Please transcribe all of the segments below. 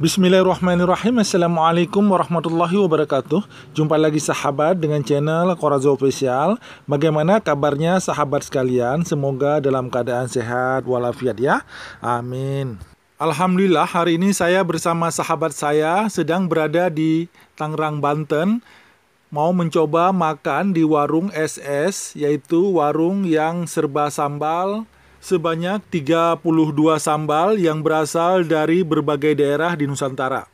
Bismillahirrahmanirrahim Assalamualaikum warahmatullahi wabarakatuh Jumpa lagi sahabat dengan channel Korazo Official Bagaimana kabarnya sahabat sekalian Semoga dalam keadaan sehat walafiat ya Amin Alhamdulillah hari ini saya bersama sahabat saya Sedang berada di Tangerang Banten Mau mencoba makan di warung SS Yaitu warung yang serba sambal sebanyak 32 sambal yang berasal dari berbagai daerah di Nusantara.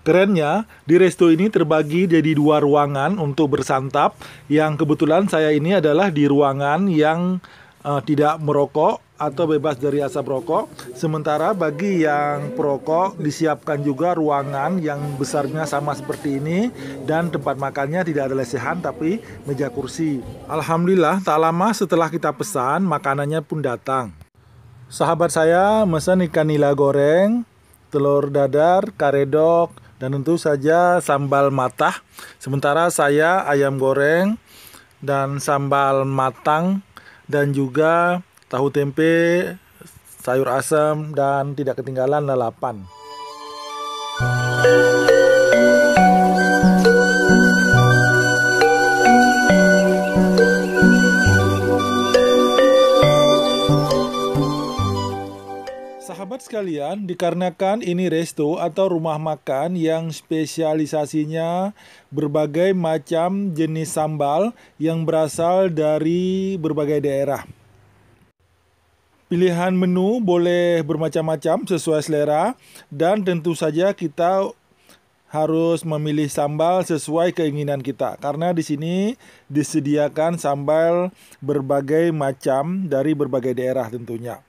Kerennya, di resto ini terbagi jadi dua ruangan untuk bersantap, yang kebetulan saya ini adalah di ruangan yang uh, tidak merokok atau bebas dari asap rokok. Sementara bagi yang perokok disiapkan juga ruangan yang besarnya sama seperti ini dan tempat makannya tidak ada lesehan tapi meja kursi. Alhamdulillah tak lama setelah kita pesan makanannya pun datang. Sahabat saya mesen ikan nila goreng, telur dadar, karedok, dan tentu saja sambal matah. Sementara saya ayam goreng dan sambal matang dan juga tahu tempe, sayur asam dan tidak ketinggalan lalapan. Sahabat sekalian, dikarenakan ini resto atau rumah makan yang spesialisasinya berbagai macam jenis sambal yang berasal dari berbagai daerah. Pilihan menu boleh bermacam-macam sesuai selera dan tentu saja kita harus memilih sambal sesuai keinginan kita karena di sini disediakan sambal berbagai macam dari berbagai daerah tentunya.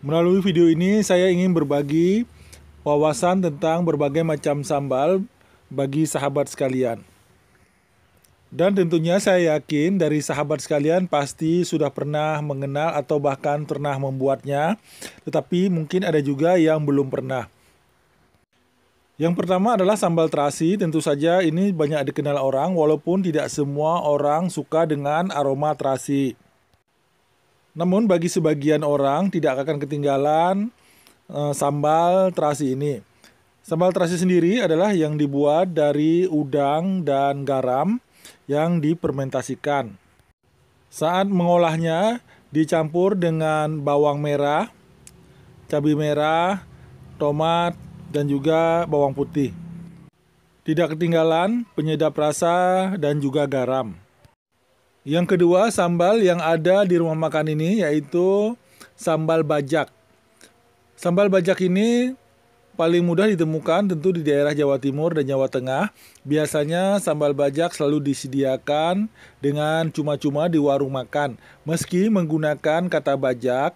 Melalui video ini saya ingin berbagi wawasan tentang berbagai macam sambal bagi sahabat sekalian. Dan tentunya saya yakin dari sahabat sekalian pasti sudah pernah mengenal atau bahkan pernah membuatnya, tetapi mungkin ada juga yang belum pernah. Yang pertama adalah sambal terasi, tentu saja ini banyak dikenal orang walaupun tidak semua orang suka dengan aroma terasi. Namun bagi sebagian orang tidak akan ketinggalan e, sambal terasi ini. Sambal terasi sendiri adalah yang dibuat dari udang dan garam yang dipermentasikan. Saat mengolahnya dicampur dengan bawang merah, cabai merah, tomat, dan juga bawang putih. Tidak ketinggalan penyedap rasa dan juga garam. Yang kedua, sambal yang ada di rumah makan ini yaitu sambal bajak. Sambal bajak ini paling mudah ditemukan tentu di daerah Jawa Timur dan Jawa Tengah. Biasanya sambal bajak selalu disediakan dengan cuma-cuma di warung makan. Meski menggunakan kata bajak,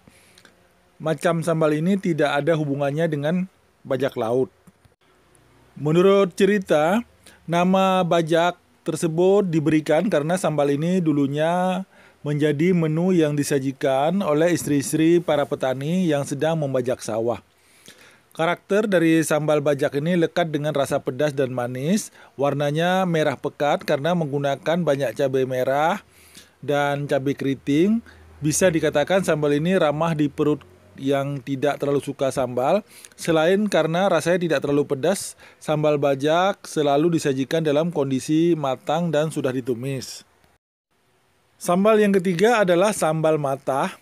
macam sambal ini tidak ada hubungannya dengan bajak laut. Menurut cerita, nama bajak tersebut diberikan karena sambal ini dulunya menjadi menu yang disajikan oleh istri-istri para petani yang sedang membajak sawah. Karakter dari sambal bajak ini lekat dengan rasa pedas dan manis. Warnanya merah pekat karena menggunakan banyak cabai merah dan cabai keriting. Bisa dikatakan sambal ini ramah di perut yang tidak terlalu suka sambal selain karena rasanya tidak terlalu pedas sambal bajak selalu disajikan dalam kondisi matang dan sudah ditumis sambal yang ketiga adalah sambal matah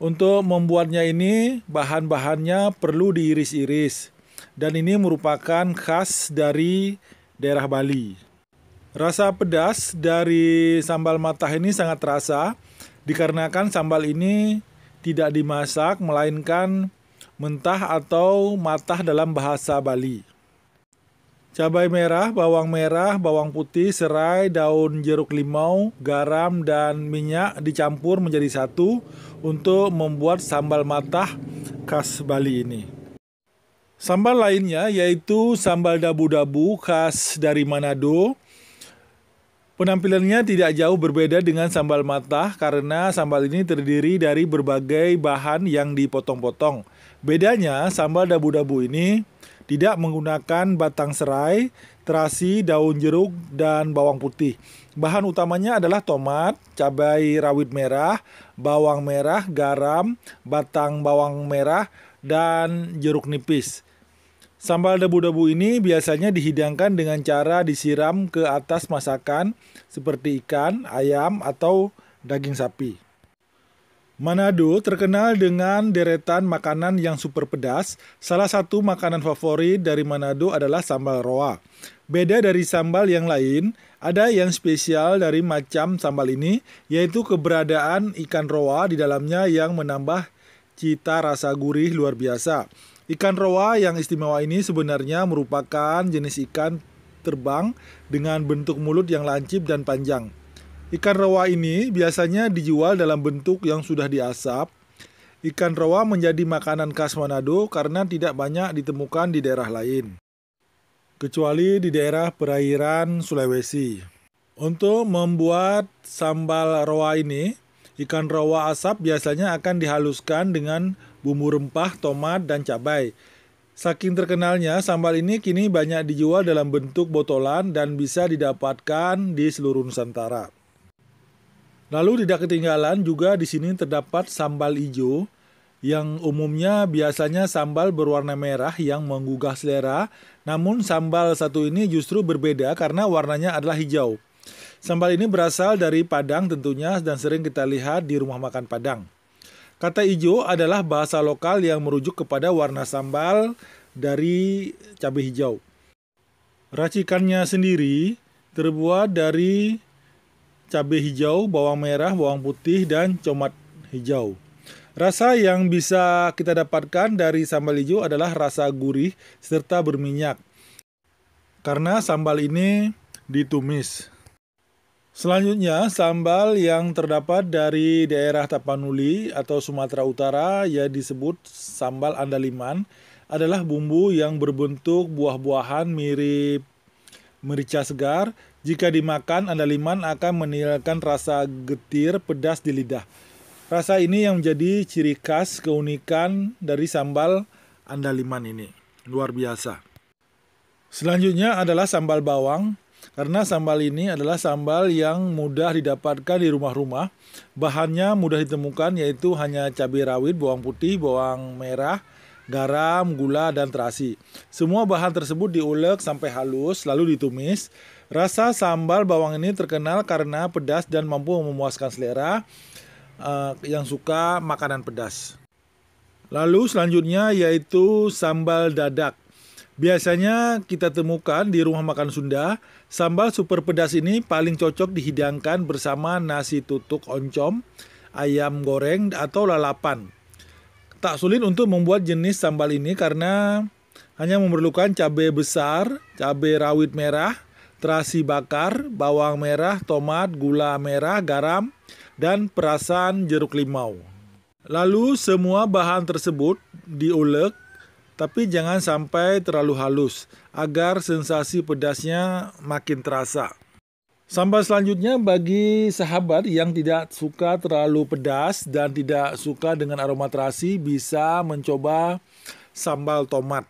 untuk membuatnya ini bahan-bahannya perlu diiris-iris dan ini merupakan khas dari daerah Bali rasa pedas dari sambal matah ini sangat terasa dikarenakan sambal ini tidak dimasak melainkan mentah atau matah dalam bahasa Bali. Cabai merah, bawang merah, bawang putih, serai, daun jeruk limau, garam, dan minyak dicampur menjadi satu untuk membuat sambal matah khas Bali ini. Sambal lainnya yaitu sambal dabu-dabu khas dari Manado, Penampilannya tidak jauh berbeda dengan sambal matah karena sambal ini terdiri dari berbagai bahan yang dipotong-potong. Bedanya, sambal dabu-dabu ini tidak menggunakan batang serai, terasi, daun jeruk, dan bawang putih. Bahan utamanya adalah tomat, cabai rawit merah, bawang merah, garam, batang bawang merah, dan jeruk nipis. Sambal debu-debu ini biasanya dihidangkan dengan cara disiram ke atas masakan seperti ikan, ayam, atau daging sapi. Manado terkenal dengan deretan makanan yang super pedas. Salah satu makanan favorit dari Manado adalah sambal roa. Beda dari sambal yang lain, ada yang spesial dari macam sambal ini, yaitu keberadaan ikan roa di dalamnya yang menambah cita rasa gurih luar biasa. Ikan roa yang istimewa ini sebenarnya merupakan jenis ikan terbang dengan bentuk mulut yang lancip dan panjang. Ikan roa ini biasanya dijual dalam bentuk yang sudah diasap. Ikan roa menjadi makanan khas Manado karena tidak banyak ditemukan di daerah lain, kecuali di daerah perairan Sulawesi. Untuk membuat sambal roa ini, ikan roa asap biasanya akan dihaluskan dengan bumbu rempah, tomat, dan cabai. Saking terkenalnya, sambal ini kini banyak dijual dalam bentuk botolan dan bisa didapatkan di seluruh Nusantara. Lalu tidak ketinggalan juga di sini terdapat sambal hijau yang umumnya biasanya sambal berwarna merah yang menggugah selera, namun sambal satu ini justru berbeda karena warnanya adalah hijau. Sambal ini berasal dari Padang tentunya dan sering kita lihat di rumah makan Padang. Kata ijo adalah bahasa lokal yang merujuk kepada warna sambal dari cabai hijau. Racikannya sendiri terbuat dari cabai hijau, bawang merah, bawang putih, dan comat hijau. Rasa yang bisa kita dapatkan dari sambal hijau adalah rasa gurih serta berminyak. Karena sambal ini ditumis. Selanjutnya, sambal yang terdapat dari daerah Tapanuli atau Sumatera Utara yang disebut sambal andaliman adalah bumbu yang berbentuk buah-buahan mirip merica segar. Jika dimakan, andaliman akan menilakan rasa getir pedas di lidah. Rasa ini yang menjadi ciri khas keunikan dari sambal andaliman ini. Luar biasa. Selanjutnya adalah sambal bawang. Karena sambal ini adalah sambal yang mudah didapatkan di rumah-rumah. Bahannya mudah ditemukan yaitu hanya cabai rawit, bawang putih, bawang merah, garam, gula, dan terasi. Semua bahan tersebut diulek sampai halus, lalu ditumis. Rasa sambal bawang ini terkenal karena pedas dan mampu memuaskan selera uh, yang suka makanan pedas. Lalu selanjutnya yaitu sambal dadak. Biasanya kita temukan di rumah makan Sunda Sambal super pedas ini paling cocok dihidangkan bersama nasi tutuk oncom, ayam goreng, atau lalapan. Tak sulit untuk membuat jenis sambal ini karena hanya memerlukan cabai besar, cabai rawit merah, terasi bakar, bawang merah, tomat, gula merah, garam, dan perasan jeruk limau. Lalu semua bahan tersebut diulek tapi jangan sampai terlalu halus agar sensasi pedasnya makin terasa. Sambal selanjutnya bagi sahabat yang tidak suka terlalu pedas dan tidak suka dengan aroma terasi bisa mencoba sambal tomat.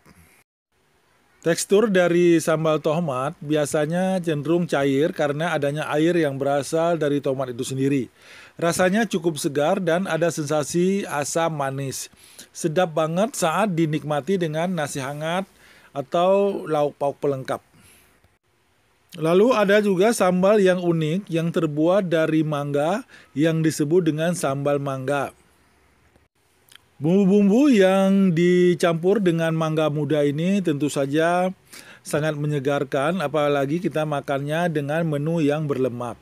Tekstur dari sambal tomat biasanya cenderung cair karena adanya air yang berasal dari tomat itu sendiri. Rasanya cukup segar dan ada sensasi asam manis. Sedap banget saat dinikmati dengan nasi hangat atau lauk pauk pelengkap. Lalu ada juga sambal yang unik yang terbuat dari mangga yang disebut dengan sambal mangga. Bumbu-bumbu yang dicampur dengan mangga muda ini tentu saja sangat menyegarkan apalagi kita makannya dengan menu yang berlemak.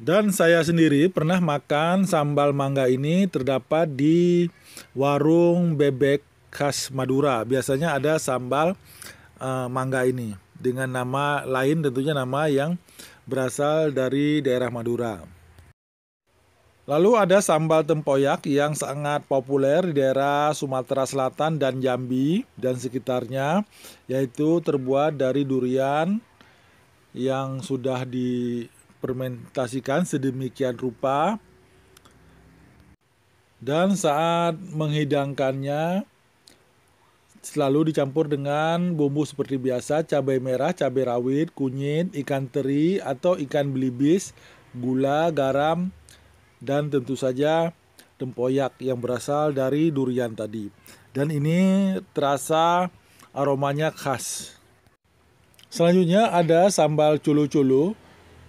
Dan saya sendiri pernah makan sambal mangga ini terdapat di warung bebek khas Madura. Biasanya ada sambal uh, mangga ini dengan nama lain tentunya nama yang berasal dari daerah Madura. Lalu ada sambal tempoyak yang sangat populer di daerah Sumatera Selatan dan Jambi dan sekitarnya yaitu terbuat dari durian yang sudah di fermentasikan sedemikian rupa dan saat menghidangkannya selalu dicampur dengan bumbu seperti biasa cabai merah, cabai rawit, kunyit, ikan teri atau ikan belibis, gula, garam dan tentu saja tempoyak yang berasal dari durian tadi. Dan ini terasa aromanya khas. Selanjutnya ada sambal culu-culu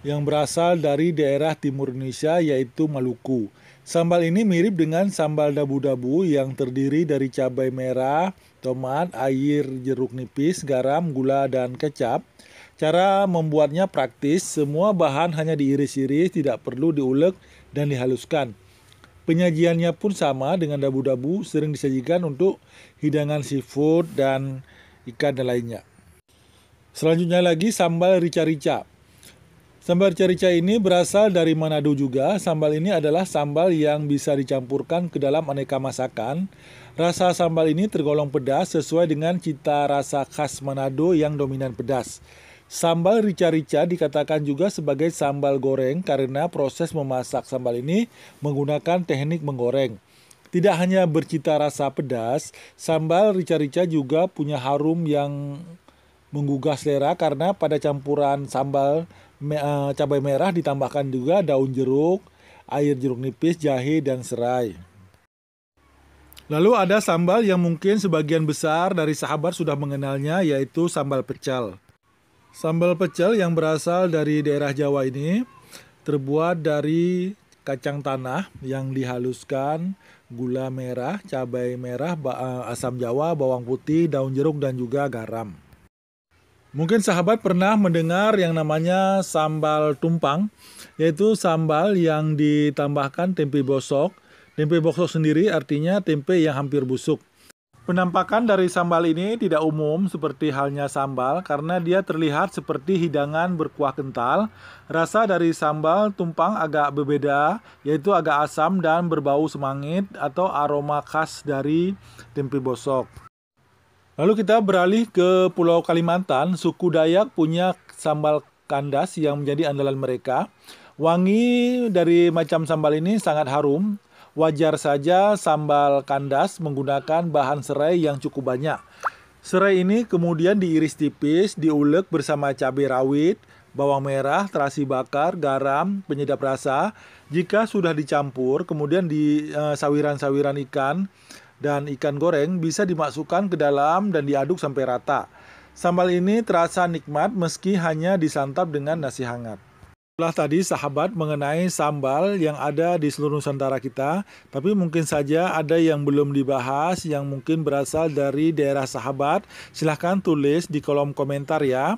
yang berasal dari daerah timur Indonesia yaitu Maluku. Sambal ini mirip dengan sambal dabu-dabu yang terdiri dari cabai merah, tomat, air jeruk nipis, garam, gula, dan kecap. Cara membuatnya praktis, semua bahan hanya diiris-iris, tidak perlu diulek dan dihaluskan. Penyajiannya pun sama dengan dabu-dabu, sering disajikan untuk hidangan seafood dan ikan dan lainnya. Selanjutnya lagi sambal rica-rica. Sambal cerica ini berasal dari Manado juga. Sambal ini adalah sambal yang bisa dicampurkan ke dalam aneka masakan. Rasa sambal ini tergolong pedas sesuai dengan cita rasa khas Manado yang dominan pedas. Sambal rica-rica dikatakan juga sebagai sambal goreng karena proses memasak sambal ini menggunakan teknik menggoreng. Tidak hanya bercita rasa pedas, sambal rica-rica juga punya harum yang menggugah selera karena pada campuran sambal me, uh, cabai merah ditambahkan juga daun jeruk, air jeruk nipis, jahe, dan serai. Lalu ada sambal yang mungkin sebagian besar dari sahabat sudah mengenalnya yaitu sambal pecel. Sambal pecel yang berasal dari daerah Jawa ini terbuat dari kacang tanah yang dihaluskan, gula merah, cabai merah, eh, asam jawa, bawang putih, daun jeruk dan juga garam. Mungkin sahabat pernah mendengar yang namanya sambal tumpang, yaitu sambal yang ditambahkan tempe bosok. Tempe bosok sendiri artinya tempe yang hampir busuk. Penampakan dari sambal ini tidak umum seperti halnya sambal karena dia terlihat seperti hidangan berkuah kental. Rasa dari sambal tumpang agak berbeda, yaitu agak asam dan berbau semangit atau aroma khas dari tempe bosok. Lalu kita beralih ke Pulau Kalimantan. Suku Dayak punya sambal kandas yang menjadi andalan mereka. Wangi dari macam sambal ini sangat harum. Wajar saja sambal kandas menggunakan bahan serai yang cukup banyak. Serai ini kemudian diiris tipis, diulek bersama cabai rawit, bawang merah, terasi bakar, garam, penyedap rasa. Jika sudah dicampur, kemudian di sawiran eh, sawiran-sawiran ikan, dan ikan goreng bisa dimasukkan ke dalam dan diaduk sampai rata. Sambal ini terasa nikmat meski hanya disantap dengan nasi hangat. Setelah tadi sahabat mengenai sambal yang ada di seluruh Nusantara kita, tapi mungkin saja ada yang belum dibahas yang mungkin berasal dari daerah sahabat. Silahkan tulis di kolom komentar ya.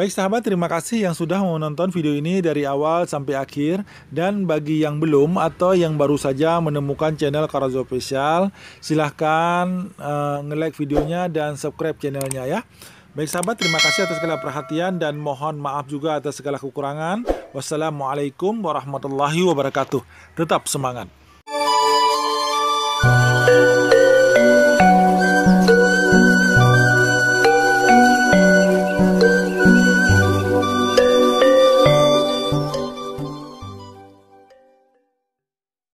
Baik sahabat, terima kasih yang sudah menonton video ini dari awal sampai akhir dan bagi yang belum atau yang baru saja menemukan channel Karazo Official, silahkan uh, nge-like videonya dan subscribe channelnya ya. Baik sahabat, terima kasih atas segala perhatian dan mohon maaf juga atas segala kekurangan. Wassalamualaikum warahmatullahi wabarakatuh. Tetap semangat.